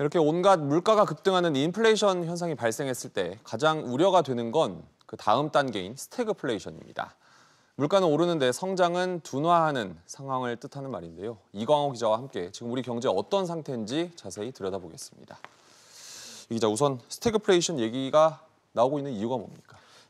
이렇게 온갖 물가가 급등하는 인플레이션 현상이 발생했을 때 가장 우려가 되는 건 그 다음 단계인 스태그플레이션입니다. 물가는 오르는데 성장은 둔화하는 상황을 뜻하는 말인데요. 이광호 기자와 함께 지금 우리 경제 어떤 상태인지 자세히 들여다보겠습니다. 이 기자 우선 스태그플레이션 얘기가 나오고 있는 이유가 뭡니까?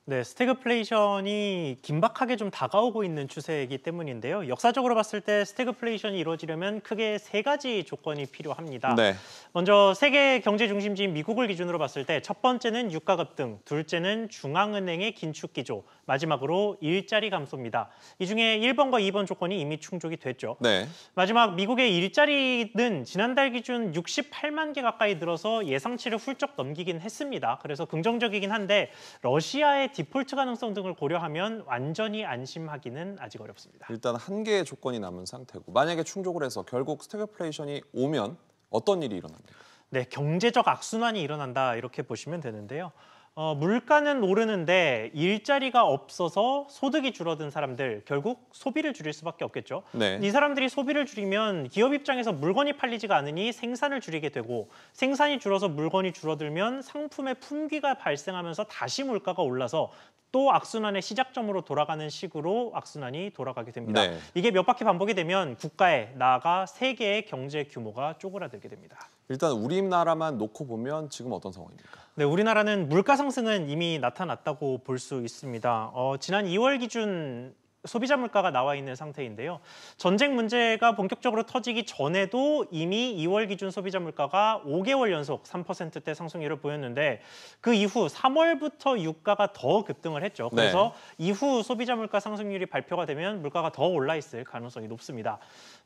네, 스태그플레이션이 긴박하게 좀 다가오고 있는 추세이기 때문인데요. 역사적으로 봤을 때 스태그플레이션이 이루어지려면 크게 세 가지 조건이 필요합니다. 네. 먼저 세계 경제 중심지인 미국을 기준으로 봤을 때 첫 번째는 유가 급등, 둘째는 중앙은행의 긴축 기조, 마지막으로 일자리 감소입니다. 이 중에 1번과 2번 조건이 이미 충족이 됐죠. 네. 마지막 미국의 일자리는 지난달 기준 68만 개 가까이 늘어서 예상치를 훌쩍 넘기긴 했습니다. 그래서 긍정적이긴 한데 러시아의 디폴트 가능성 등을 고려하면 완전히 안심하기는 아직 어렵습니다. 일단 한 개의 조건이 남은 상태고 만약에 충족을 해서 결국 스태그플레이션이 오면 어떤 일이 일어납니까? 네, 경제적 악순환이 일어난다 이렇게 보시면 되는데요. 어, 물가는 오르는데 일자리가 없어서 소득이 줄어든 사람들 결국 소비를 줄일 수밖에 없겠죠. 네. 이 사람들이 소비를 줄이면 기업 입장에서 물건이 팔리지가 않으니 생산을 줄이게 되고 생산이 줄어서 물건이 줄어들면 상품의 품귀가 발생하면서 다시 물가가 올라서 또 악순환의 시작점으로 돌아가는 식으로 악순환이 돌아가게 됩니다. 네. 이게 몇 바퀴 반복이 되면 국가에 나아가 세계의 경제 규모가 쪼그라들게 됩니다. 일단 우리나라만 놓고 보면 지금 어떤 상황입니까? 네, 우리나라는 물가 상승은 이미 나타났다고 볼 수 있습니다. 어, 지난 2월 기준 소비자 물가가 나와 있는 상태인데요. 전쟁 문제가 본격적으로 터지기 전에도 이미 2월 기준 소비자 물가가 5개월 연속 3%대 상승률을 보였는데 그 이후 3월부터 유가가 더 급등을 했죠. 네. 그래서 네. 이후 소비자 물가 상승률이 발표가 되면 물가가 더 올라 있을 가능성이 높습니다.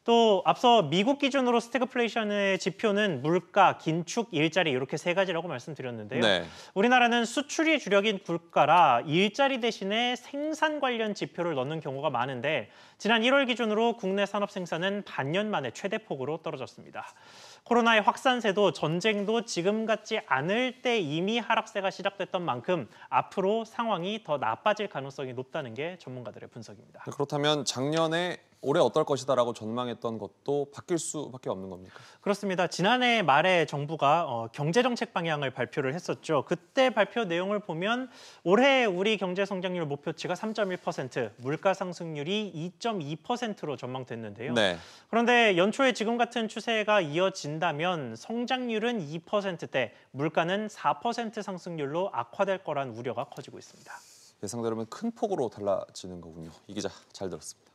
또 앞서 미국 기준으로 스태그플레이션의 지표는 물가, 긴축, 일자리 이렇게 세 가지라고 말씀드렸는데요. 네. 우리나라는 수출이 주력인 국가라 일자리 대신에 생산 관련 지표를 넣는 경우 경우가 많은데 지난 1월 기준으로 국내 산업 생산은 반년 만에 최대폭으로 떨어졌습니다. 코로나의 확산세도 전쟁도 지금 같지 않을 때 이미 하락세가 시작됐던 만큼 앞으로 상황이 더 나빠질 가능성이 높다는 게 전문가들의 분석입니다. 그렇다면 작년에 올해 어떨 것이다라고 전망했던 것도 바뀔 수밖에 없는 겁니까? 그렇습니다. 지난해 말에 정부가 어, 경제 정책 방향을 발표를 했었죠. 그때 발표 내용을 보면 올해 우리 경제 성장률 목표치가 3.1%, 물가 상승률이 2.2%로 전망됐는데요. 네. 그런데 연초에 지금 같은 추세가 이어진다면 성장률은 2%대, 물가는 4% 상승률로 악화될 거란 우려가 커지고 있습니다. 예상대로면 큰 폭으로 달라지는 거군요. 이 기자 잘 들었습니다.